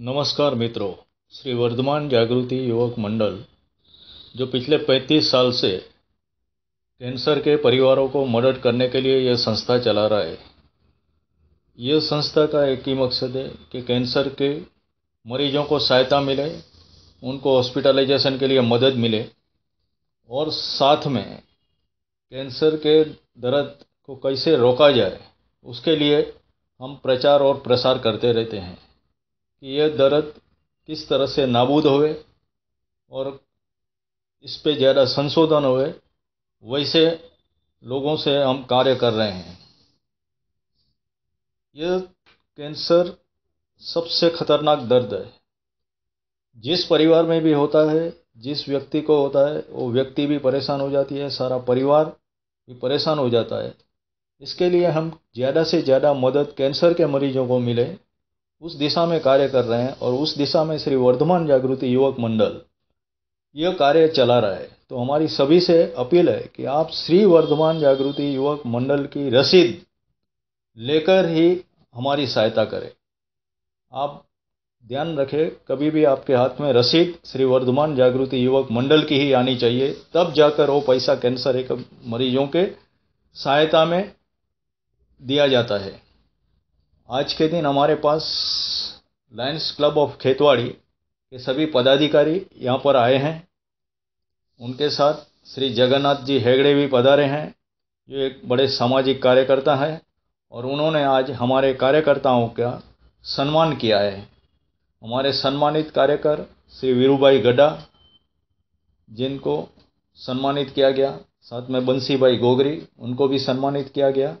नमस्कार मित्रों श्री वर्धमान जागृति युवक मंडल जो पिछले 35 साल से कैंसर के परिवारों को मदद करने के लिए यह संस्था चला रहा है यह संस्था का एक ही मकसद है कि कैंसर के मरीजों को सहायता मिले उनको हॉस्पिटलाइजेशन के लिए मदद मिले और साथ में कैंसर के दर्द को कैसे रोका जाए उसके लिए हम प्रचार और प्रसार करते रहते हैं कि यह दर्द किस तरह से नाबूद होवे और इस पर ज़्यादा संशोधन होवे वैसे लोगों से हम कार्य कर रहे हैं यह कैंसर सबसे खतरनाक दर्द है जिस परिवार में भी होता है जिस व्यक्ति को होता है वो व्यक्ति भी परेशान हो जाती है सारा परिवार भी परेशान हो जाता है इसके लिए हम ज़्यादा से ज़्यादा मदद कैंसर के मरीजों को मिले उस दिशा में कार्य कर रहे हैं और उस दिशा में श्री वर्धमान जागृति युवक मंडल यह कार्य चला रहा है तो हमारी सभी से अपील है कि आप श्री वर्धमान जागृति युवक मंडल की रसीद लेकर ही हमारी सहायता करें आप ध्यान रखें कभी भी आपके हाथ में रसीद श्री वर्धमान जागृति युवक मंडल की ही आनी चाहिए तब जाकर वो पैसा कैंसर एक मरीजों के सहायता में दिया जाता है आज के दिन हमारे पास लायंस क्लब ऑफ खेतवाड़ी के सभी पदाधिकारी यहाँ पर आए हैं उनके साथ श्री जगन्नाथ जी हेगड़े भी पधारे हैं जो एक बड़े सामाजिक कार्यकर्ता हैं और उन्होंने आज हमारे कार्यकर्ताओं का सम्मान किया है हमारे सम्मानित कार्यकर श्री वीरूभाई गड्ढा जिनको सम्मानित किया गया साथ में बंसी भाई गोगरी उनको भी सम्मानित किया गया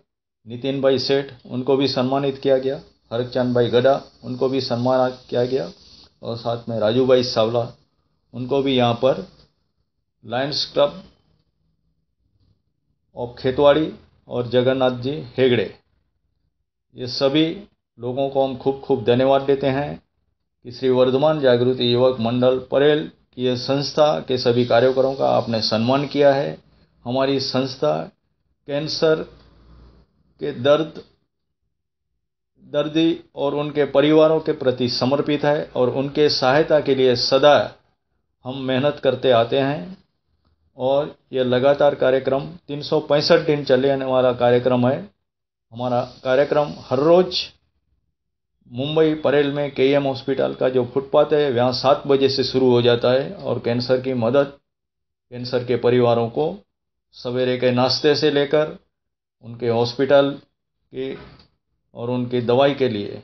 नितिन भाई सेठ उनको भी सम्मानित किया गया हरकचंद भाई गढ़ा उनको भी सम्मानित किया गया और साथ में राजू भाई सावला उनको भी यहाँ पर लायंस क्लब ऑफ खेतवाड़ी और जगन्नाथ जी हेगड़े ये सभी लोगों को हम खूब खूब धन्यवाद देते हैं कि श्री वर्धमान जागृति युवक मंडल परेल की यह संस्था के सभी कार्यक्रमों का आपने सम्मान किया है हमारी संस्था कैंसर के दर्द दर्दी और उनके परिवारों के प्रति समर्पित है और उनके सहायता के लिए सदा हम मेहनत करते आते हैं और यह लगातार कार्यक्रम तीन दिन चलने वाला कार्यक्रम है हमारा कार्यक्रम हर रोज़ मुंबई परेल में एम हॉस्पिटल का जो फुटपाथ है वहाँ सात बजे से शुरू हो जाता है और कैंसर की मदद कैंसर के परिवारों को सवेरे के नाश्ते से लेकर उनके हॉस्पिटल के और उनके दवाई के लिए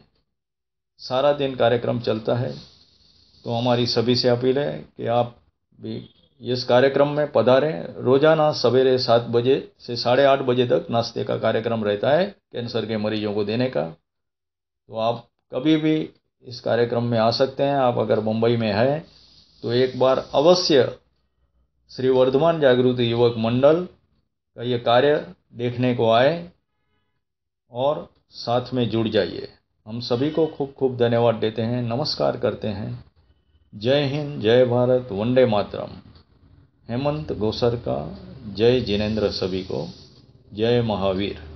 सारा दिन कार्यक्रम चलता है तो हमारी सभी से अपील है कि आप भी इस कार्यक्रम में पधारें रोज़ाना सवेरे सात बजे से साढ़े आठ बजे तक नाश्ते का कार्यक्रम रहता है कैंसर के मरीजों को देने का तो आप कभी भी इस कार्यक्रम में आ सकते हैं आप अगर मुंबई में हैं तो एक बार अवश्य श्री वर्धमान जागृति युवक मंडल का ये कार्य देखने को आए और साथ में जुड़ जाइए हम सभी को खूब खूब धन्यवाद देते हैं नमस्कार करते हैं जय हिंद जय भारत वंदे मातरम हेमंत गोसर का जय जिनेंद्र सभी को जय महावीर